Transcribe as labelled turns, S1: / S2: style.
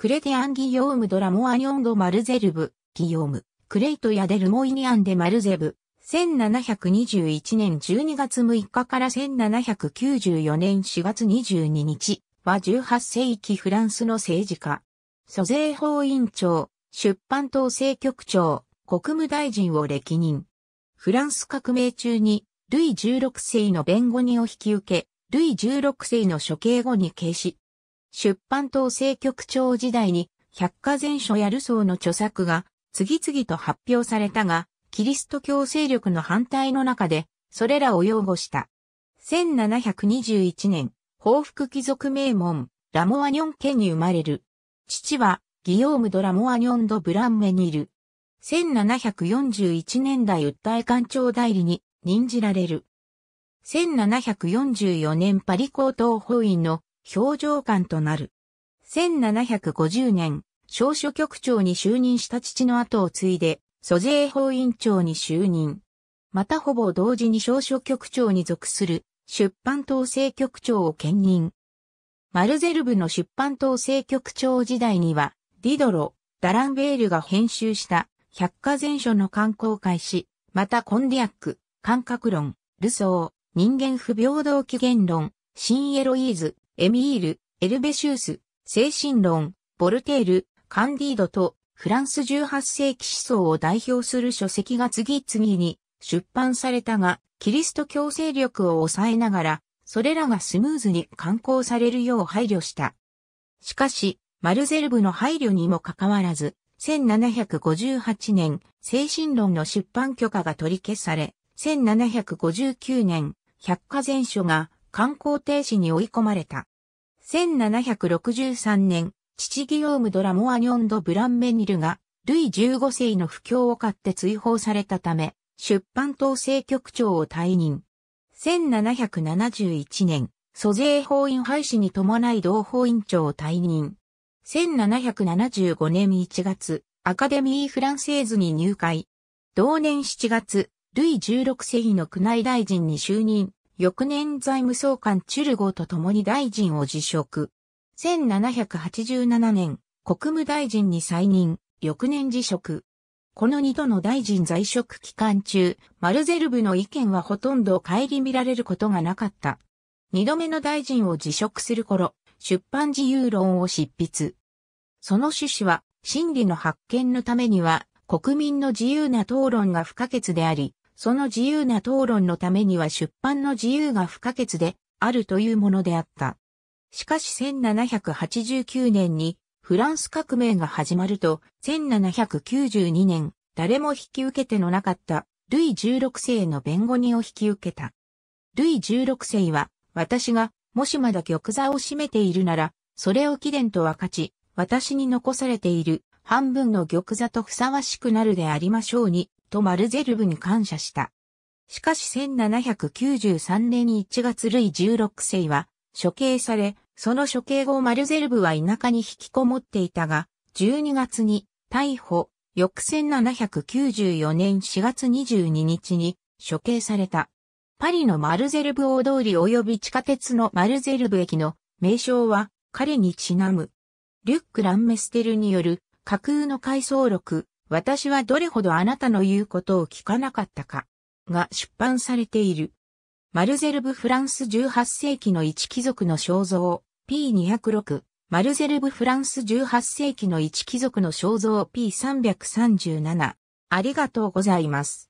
S1: クレティアン・ギヨーム・ドラモアニョン・ド・マルゼルブ、ギヨーム、クレイト・ヤデルモイニアン・デ・マルゼブ、1721年12月6日から1794年4月22日は18世紀フランスの政治家、租税法院長、出版統制局長、国務大臣を歴任。フランス革命中に、ルイ16世の弁護人を引き受け、ルイ16世の処刑後に軽視、出版統制局長時代に百科全書やルソーの著作が次々と発表されたが、キリスト教勢力の反対の中で、それらを擁護した。1721年、報復貴族名門、ラモアニョン家に生まれる。父は、ギヨーム・ド・ラモアニョン・ド・ブランメニル。1741年代訴え官庁代理に任じられる。1744年パリ高等法院の表情官となる。1750年、少書局長に就任した父の後を継いで、租税法院長に就任。またほぼ同時に少書局長に属する出版統制局長を兼任。マルゼルブの出版統制局長時代には、ディドロ、ダランベールが編集した百科全書の刊行開始、またコンディアック、感覚論、ルソー、人間不平等起源論、新エロイーズ、エミール、エルベシュース、精神論、ボルテール、カンディードとフランス18世紀思想を代表する書籍が次々に出版されたが、キリスト教勢力を抑えながら、それらがスムーズに刊行されるよう配慮した。しかし、マルゼルブの配慮にもかかわらず、1758年、精神論の出版許可が取り消され、1759年、百科全書が観光停止に追い込まれた。1763年、父ギヨーム・ドラモアニョン・ド・ブランメニルが、ルイ15世の不況を買って追放されたため、出版統制局長を退任。1771年、租税法院廃止に伴い同法院長を退任。1775年1月、アカデミー・フランセーズに入会。同年7月、ルイ16世の宮内大臣に就任。翌年財務総監チュルゴと共に大臣を辞職。1787年、国務大臣に再任、翌年辞職。この二度の大臣在職期間中、マルゼルブの意見はほとんど顧みられることがなかった。二度目の大臣を辞職する頃、出版自由論を執筆。その趣旨は、真理の発見のためには、国民の自由な討論が不可欠であり、その自由な討論のためには出版の自由が不可欠であるというものであった。しかし1789年にフランス革命が始まると、1792年、誰も引き受けてのなかったルイ16世の弁護人を引き受けた。ルイ16世は、私が、もしまだ玉座を占めているなら、それを貴殿と分かち、私に残されている半分の玉座とふさわしくなるでありましょうに、とマルゼルブに感謝した。しかし1793年1月ルイ16世は処刑され、その処刑後マルゼルブは田舎に引きこもっていたが、12月に逮捕、翌1794年4月22日に処刑された。パリのマルゼルブ大通り及び地下鉄のマルゼルブ駅の名称は彼にちなむ。リュック・ランメステルによる架空の回想録私はどれほどあなたの言うことを聞かなかったか、が出版されている。マルゼルブ・フランス18世紀の一貴族の肖像、P206、マルゼルブ・フランス18世紀の一貴族の肖像 P337。ありがとうございます。